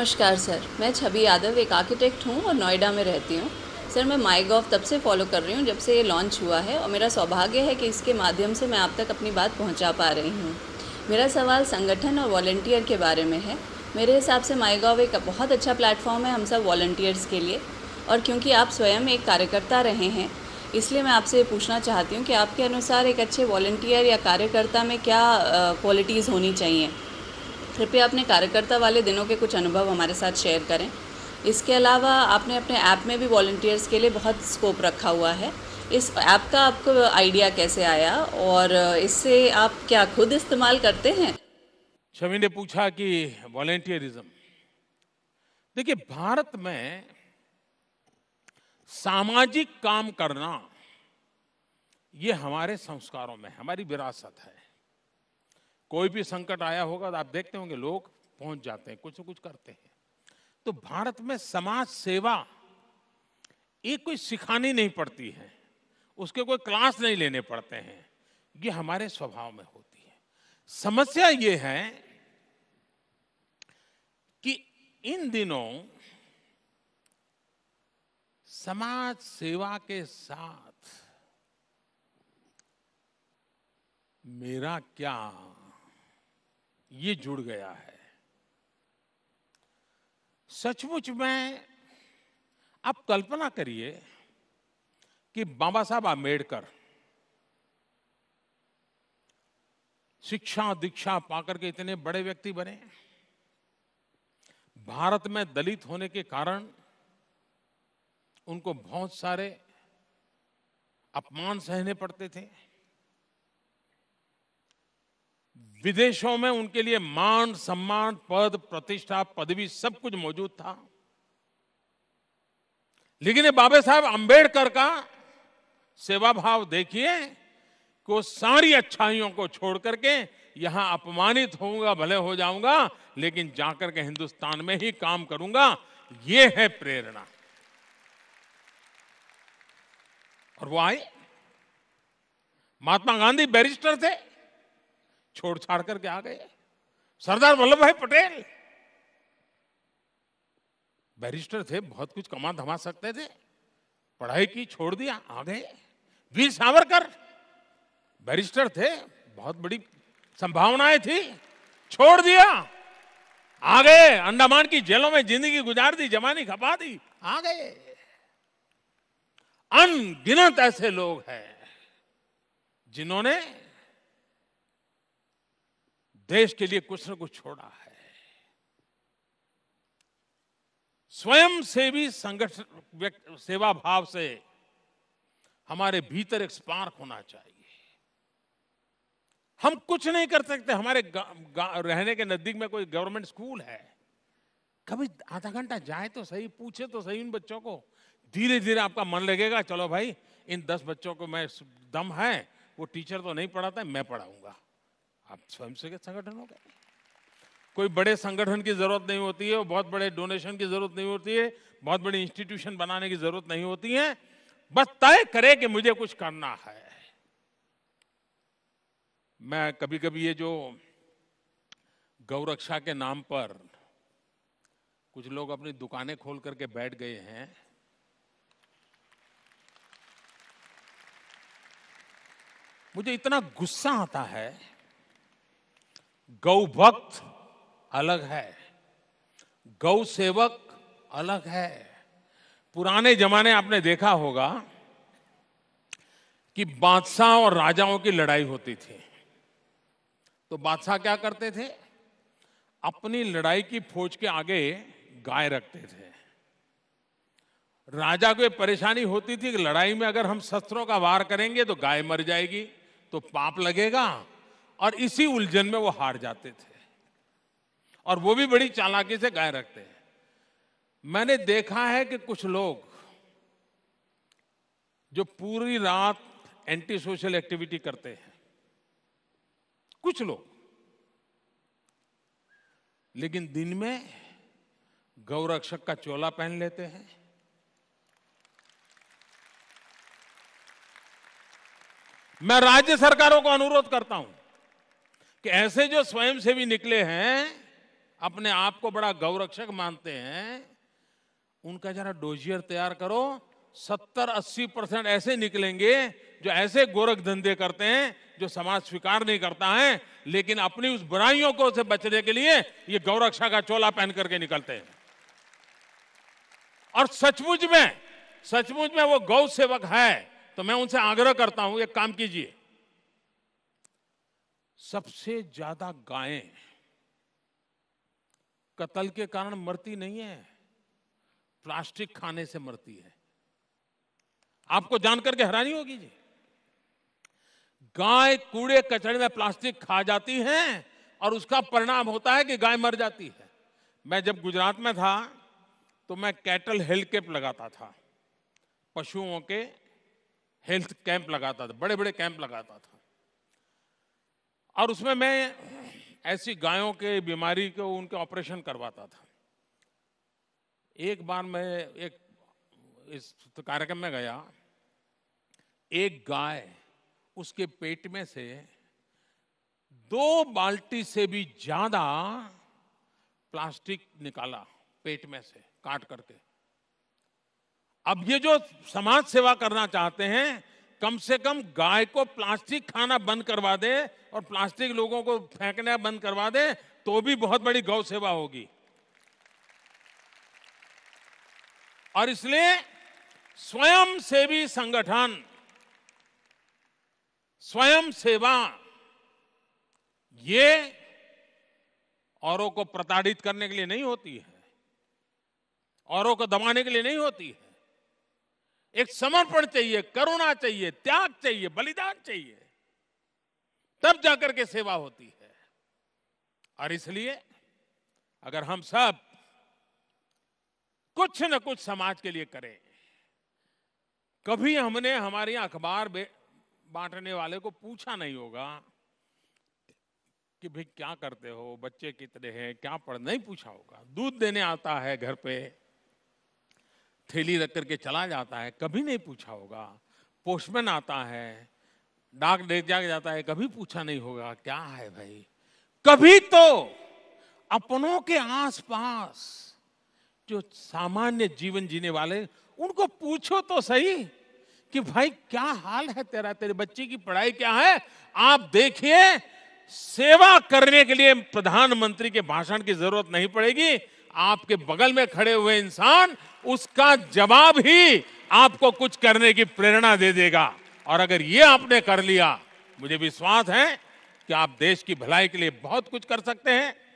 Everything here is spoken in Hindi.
नमस्कार सर मैं छवि यादव एक आर्किटेक्ट हूँ और नोएडा में रहती हूँ सर मैं माई गॉव तब से फॉलो कर रही हूँ जब से ये लॉन्च हुआ है और मेरा सौभाग्य है कि इसके माध्यम से मैं आप तक अपनी बात पहुँचा पा रही हूँ मेरा सवाल संगठन और वॉल्टियर के बारे में है मेरे हिसाब से माई गॉव एक बहुत अच्छा प्लेटफॉर्म है हम सब वॉल्टियर्स के लिए और क्योंकि आप स्वयं एक कार्यकर्ता रहे हैं इसलिए मैं आपसे पूछना चाहती हूँ कि आपके अनुसार एक अच्छे वॉल्टियर या कार्यकर्ता में क्या क्वालिटीज़ होनी चाहिए कृपया अपने कार्यकर्ता वाले दिनों के कुछ अनुभव हमारे साथ शेयर करें इसके अलावा आपने अपने ऐप में भी वॉल्टियर्स के लिए बहुत स्कोप रखा हुआ है इस ऐप का आपको आइडिया कैसे आया और इससे आप क्या खुद इस्तेमाल करते हैं छवि ने पूछा कि वॉलेंटियरिज्म देखिए भारत में सामाजिक काम करना ये हमारे संस्कारों में हमारी विरासत है कोई भी संकट आया होगा तो आप देखते होंगे लोग पहुंच जाते हैं कुछ न कुछ करते हैं तो भारत में समाज सेवा ये कोई सिखानी नहीं पड़ती है उसके कोई क्लास नहीं लेने पड़ते हैं ये हमारे स्वभाव में होती है समस्या ये है कि इन दिनों समाज सेवा के साथ मेरा क्या ये जुड़ गया है सचमुच में आप कल्पना करिए कि बाबा साहब आम्बेडकर शिक्षा दीक्षा पाकर के इतने बड़े व्यक्ति बने भारत में दलित होने के कारण उनको बहुत सारे अपमान सहने पड़ते थे विदेशों में उनके लिए मान सम्मान पद प्रतिष्ठा पदवी सब कुछ मौजूद था लेकिन ये बाबा साहब अंबेडकर का सेवा भाव देखिए को सारी अच्छाइयों को छोड़ करके यहां अपमानित होऊंगा भले हो जाऊंगा लेकिन जाकर के हिंदुस्तान में ही काम करूंगा ये है प्रेरणा और वो आए महात्मा गांधी बैरिस्टर थे छोड़ छाड़ करके आ गए सरदार वल्लभ भाई पटेल बैरिस्टर थे बहुत कुछ कमा धमा सकते थे पढ़ाई की छोड़ दिया आ गए वीर सावरकर बैरिस्टर थे बहुत बड़ी संभावनाएं थी छोड़ दिया आ गए अंडमान की जेलों में जिंदगी गुजार दी जमानी खपा दी आ गए अनगिनत ऐसे लोग हैं जिन्होंने देश के लिए कुछ न कुछ छोड़ा है स्वयं सेवी संगठन सेवा भाव से हमारे भीतर एक स्पार्क होना चाहिए हम कुछ नहीं कर सकते हमारे गा, गा, रहने के नजदीक में कोई गवर्नमेंट स्कूल है कभी आधा घंटा जाए तो सही पूछे तो सही उन बच्चों को धीरे धीरे आपका मन लगेगा चलो भाई इन दस बच्चों को मैं दम है वो टीचर तो नहीं पढ़ाता मैं पढ़ाऊंगा आप स्वयंसेवक संगठन हो गए कोई बड़े संगठन की जरूरत नहीं होती है बहुत बड़े डोनेशन की जरूरत नहीं होती है बहुत बड़ी इंस्टीट्यूशन बनाने की जरूरत नहीं होती है बस तय करे कि मुझे कुछ करना है मैं कभी कभी ये जो गौरक्षा के नाम पर कुछ लोग अपनी दुकानें खोल करके बैठ गए हैं मुझे इतना गुस्सा आता है गौ भक्त अलग है गौ सेवक अलग है पुराने जमाने आपने देखा होगा कि बादशाह और राजाओं की लड़ाई होती थी तो बादशाह क्या करते थे अपनी लड़ाई की फौज के आगे गाय रखते थे राजा को परेशानी होती थी कि लड़ाई में अगर हम शस्त्रों का वार करेंगे तो गाय मर जाएगी तो पाप लगेगा और इसी उलझन में वो हार जाते थे और वो भी बड़ी चालाकी से गाय रखते हैं मैंने देखा है कि कुछ लोग जो पूरी रात एंटी सोशल एक्टिविटी करते हैं कुछ लोग लेकिन दिन में गौरक्षक का चोला पहन लेते हैं मैं राज्य सरकारों को अनुरोध करता हूं कि ऐसे जो स्वयं से भी निकले हैं अपने आप को बड़ा गौरक्षक मानते हैं उनका जरा डोजियर तैयार करो सत्तर अस्सी परसेंट ऐसे निकलेंगे जो ऐसे गोरख धंधे करते हैं जो समाज स्वीकार नहीं करता है लेकिन अपनी उस बुराइयों को से बचने के लिए ये गौरक्षा का चोला पहन करके निकलते हैं और सचमुच में सचमुच में वो गौ सेवक है तो मैं उनसे आग्रह करता हूं एक काम कीजिए सबसे ज्यादा गायें कतल के कारण मरती नहीं है प्लास्टिक खाने से मरती है आपको जानकर के हैरानी होगी जी गाय कूड़े कचड़े में प्लास्टिक खा जाती है और उसका परिणाम होता है कि गाय मर जाती है मैं जब गुजरात में था तो मैं कैटल हेल्थ कैंप लगाता था पशुओं के हेल्थ कैंप लगाता था बड़े बड़े कैंप लगाता था और उसमें मैं ऐसी गायों के बीमारी को उनके ऑपरेशन करवाता था एक बार मैं एक इस कार्यक्रम में गया एक गाय उसके पेट में से दो बाल्टी से भी ज्यादा प्लास्टिक निकाला पेट में से काट करके अब ये जो समाज सेवा करना चाहते हैं कम से कम गाय को प्लास्टिक खाना बंद करवा दे और प्लास्टिक लोगों को फेंकना बंद करवा दे तो भी बहुत बड़ी गौ सेवा होगी और इसलिए स्वयं सेवी संगठन स्वयं सेवा ये औरों को प्रताड़ित करने के लिए नहीं होती है औरों को दबाने के लिए नहीं होती है एक समर्पण चाहिए करुणा चाहिए त्याग चाहिए बलिदान चाहिए तब जाकर के सेवा होती है और इसलिए अगर हम सब कुछ न कुछ समाज के लिए करें कभी हमने हमारे यहां अखबार बांटने वाले को पूछा नहीं होगा कि भाई क्या करते हो बच्चे कितने हैं क्या पढ़ नहीं पूछा होगा दूध देने आता है घर पे थैली रख करके चला जाता है कभी नहीं पूछा होगा पोस्टमैन आता है डाक दे जाता है कभी पूछा नहीं होगा क्या है भाई कभी तो अपनों के आसपास जो सामान्य जीवन जीने वाले उनको पूछो तो सही कि भाई क्या हाल है तेरा तेरे बच्चे की पढ़ाई क्या है आप देखिए सेवा करने के लिए प्रधानमंत्री के भाषण की जरूरत नहीं पड़ेगी आपके बगल में खड़े हुए इंसान उसका जवाब ही आपको कुछ करने की प्रेरणा दे देगा और अगर ये आपने कर लिया मुझे विश्वास है कि आप देश की भलाई के लिए बहुत कुछ कर सकते हैं